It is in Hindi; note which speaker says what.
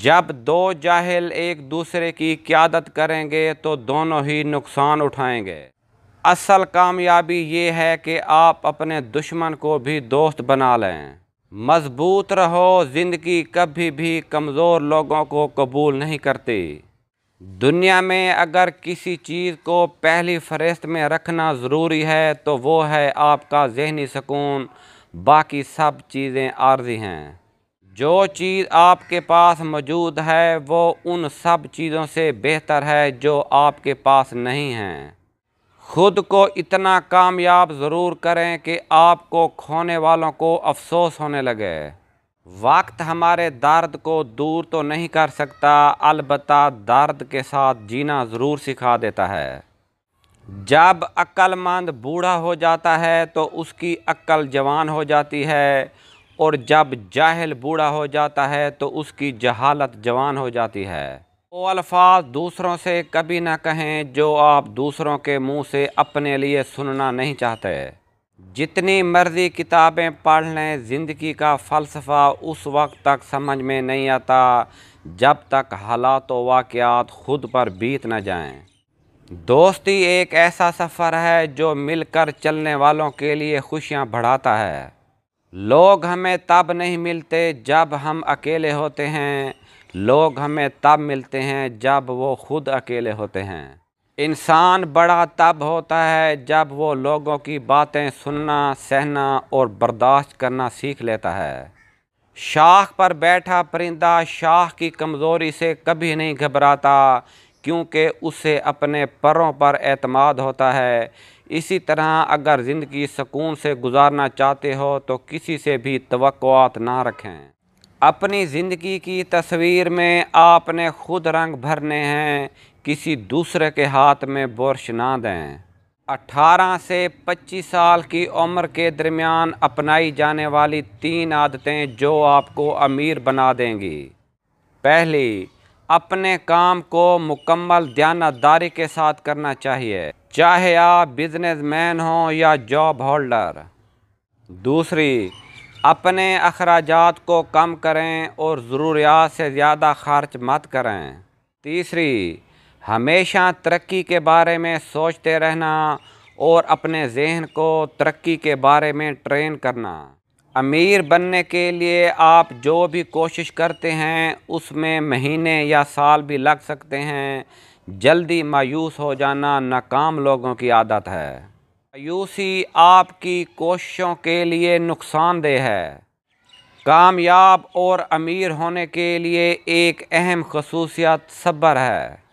Speaker 1: जब दो जाहिल एक दूसरे की क्यादत करेंगे तो दोनों ही नुकसान उठाएंगे असल कामयाबी ये है कि आप अपने दुश्मन को भी दोस्त बना लें मजबूत रहो ज़िंदगी कभी भी कमज़ोर लोगों को कबूल नहीं करती दुनिया में अगर किसी चीज़ को पहली फहरिस्त में रखना ज़रूरी है तो वो है आपका जहनी सुकून बाकी सब चीज़ें आर्जी हैं जो चीज़ आपके पास मौजूद है वो उन सब चीज़ों से बेहतर है जो आपके पास नहीं हैं खुद को इतना कामयाब ज़रूर करें कि आपको खोने वालों को अफसोस होने लगे वक्त हमारे दर्द को दूर तो नहीं कर सकता अलबत् दर्द के साथ जीना ज़रूर सिखा देता है जब अक्लमंद बूढ़ा हो जाता है तो उसकी अक्ल जवान हो जाती है और जब जाहल बूढ़ा हो जाता है तो उसकी जहालत जवान हो जाती है वो अल्फाज दूसरों से कभी ना कहें जो आप दूसरों के मुंह से अपने लिए सुनना नहीं चाहते जितनी मर्ज़ी किताबें पढ़ लें ज़िंदगी का फ़लसफ़ा उस वक्त तक समझ में नहीं आता जब तक हालात व वाक़ात ख़ुद पर बीत न जाएं। दोस्ती एक ऐसा सफ़र है जो मिलकर चलने वालों के लिए खुशियाँ बढ़ाता है लोग हमें तब नहीं मिलते जब हम अकेले होते हैं लोग हमें तब मिलते हैं जब वो खुद अकेले होते हैं इंसान बड़ा तब होता है जब वो लोगों की बातें सुनना सहना और बर्दाश्त करना सीख लेता है शाख पर बैठा परिंदा शाख की कमज़ोरी से कभी नहीं घबराता क्योंकि उसे अपने परों पर एतमाद होता है इसी तरह अगर ज़िंदगी सुकून से गुजारना चाहते हो तो किसी से भी तवक़ात ना रखें अपनी ज़िंदगी की तस्वीर में आपने खुद रंग भरने हैं किसी दूसरे के हाथ में बुरश ना दें 18 से 25 साल की उम्र के दरमियान अपनाई जाने वाली तीन आदतें जो आपको अमीर बना देंगी पहली अपने काम को मुकम्मल दयानतदारी के साथ करना चाहिए चाहे आप बिजनेसमैन हों या जॉब होल्डर दूसरी अपने अखराज को कम करें और ज़रूरियात से ज़्यादा खर्च मत करें तीसरी हमेशा तरक्की के बारे में सोचते रहना और अपने जहन को तरक्की के बारे में ट्रेन करना अमीर बनने के लिए आप जो भी कोशिश करते हैं उसमें महीने या साल भी लग सकते हैं जल्दी मायूस हो जाना नाकाम लोगों की आदत है मायूसी आपकी कोशिशों के लिए नुकसानदेह है कामयाब और अमीर होने के लिए एक अहम खसूसियत सब्र है